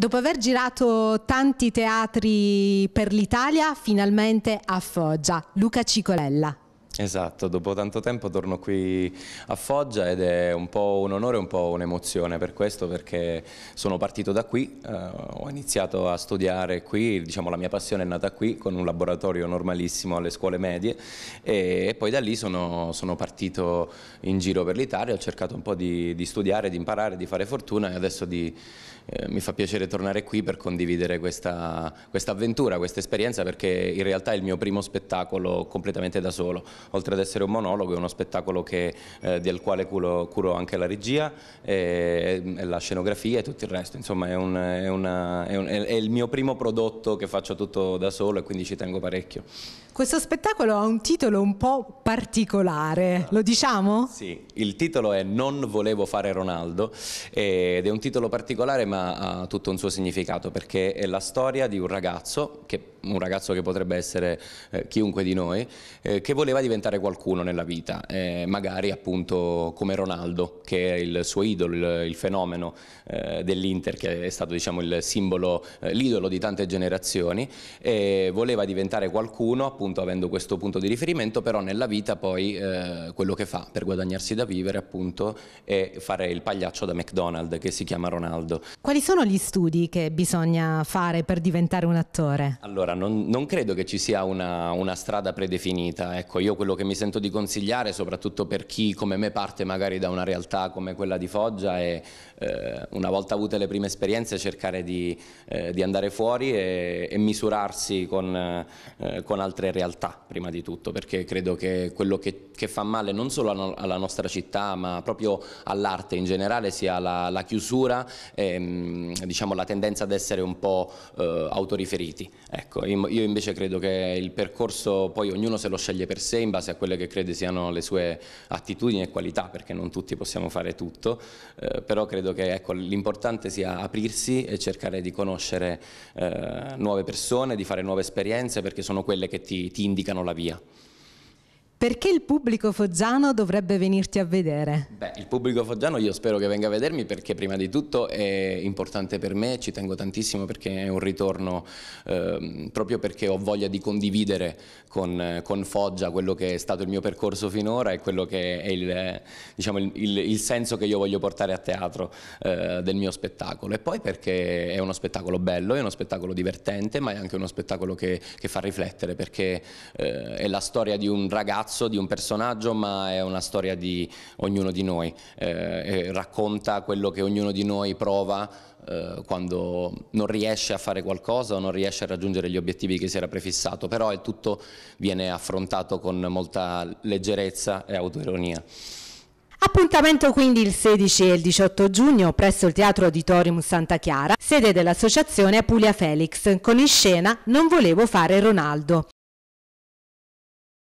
Dopo aver girato tanti teatri per l'Italia, finalmente a Foggia. Luca Cicolella. Esatto, dopo tanto tempo torno qui a Foggia ed è un po' un onore e un po' un'emozione per questo perché sono partito da qui, eh, ho iniziato a studiare qui, diciamo la mia passione è nata qui con un laboratorio normalissimo alle scuole medie e, e poi da lì sono, sono, partito in giro per l'Italia, ho cercato un po' di, di, studiare, di imparare, di fare fortuna e adesso di, eh, mi fa piacere tornare qui per condividere questa, questa avventura, questa esperienza perché in realtà è il mio primo spettacolo completamente da solo oltre ad essere un monologo, è uno spettacolo che, eh, del quale curo, curo, anche la regia, e, e, la scenografia e tutto il resto. Insomma, è, un, è, una, è, un, è il mio primo prodotto che faccio tutto da solo e quindi ci tengo parecchio. Questo spettacolo ha un titolo un po' particolare, lo diciamo? Sì, il titolo è Non volevo fare Ronaldo ed è un titolo particolare ma ha tutto un suo significato perché è la storia di un ragazzo, che, un ragazzo che potrebbe essere eh, chiunque di noi, eh, che voleva diventare qualcuno nella vita, eh, magari appunto come Ronaldo che è il suo idolo, il, il fenomeno eh, dell'Inter che è stato diciamo eh, l'idolo di tante generazioni, e voleva diventare qualcuno appunto avendo questo punto di riferimento, però nella vita poi eh, quello che fa per guadagnarsi da vivere appunto è fare il pagliaccio da McDonald's che si chiama Ronaldo. Quali sono gli studi che bisogna fare per diventare un attore? Allora, non, non credo che ci sia una, una strada predefinita, ecco, io quello che mi sento di consigliare, soprattutto per chi come me parte magari da una realtà come quella di Foggia, è eh, una volta avute le prime esperienze cercare di, eh, di andare fuori e, e misurarsi con, eh, con altre le realtà prima di tutto, perché credo che quello che, che fa male non solo alla, nostra città, ma proprio all'arte in generale sia la, la chiusura e ehm, diciamo, la tendenza ad essere un po' eh, autoriferiti. Ecco, io invece credo che il percorso poi ognuno se lo sceglie per sé in base a quelle che crede siano le sue attitudini e qualità, perché non tutti possiamo fare tutto, eh, però credo che ecco, l'importante sia aprirsi e cercare di conoscere eh, nuove persone, di fare nuove esperienze, perché sono quelle che ti ti indicano la via. Perché il pubblico foggiano dovrebbe venirti a vedere? Beh, il pubblico foggiano io spero che venga a vedermi perché prima di tutto è importante per me, ci tengo tantissimo perché è un ritorno eh, proprio perché ho voglia di condividere con, con, Foggia quello che è stato il mio percorso finora e quello che è il, diciamo, il, il, il senso che io voglio portare a teatro eh, del mio spettacolo e poi perché è uno spettacolo bello, è uno spettacolo divertente ma è anche uno spettacolo che, che fa riflettere perché eh, è la storia di un ragazzo pezzo di un personaggio ma è una storia di ognuno di noi, eh, eh racconta quello che ognuno di noi prova eh, quando non riesce a fare qualcosa o non riesce a raggiungere gli obiettivi che si era prefissato, però il tutto viene affrontato con molta leggerezza e autoironia. Appuntamento quindi il 16 e il 18 giugno presso il Teatro Auditorium Santa Chiara, sede dell'associazione Apulia Felix, con in scena Non volevo fare Ronaldo.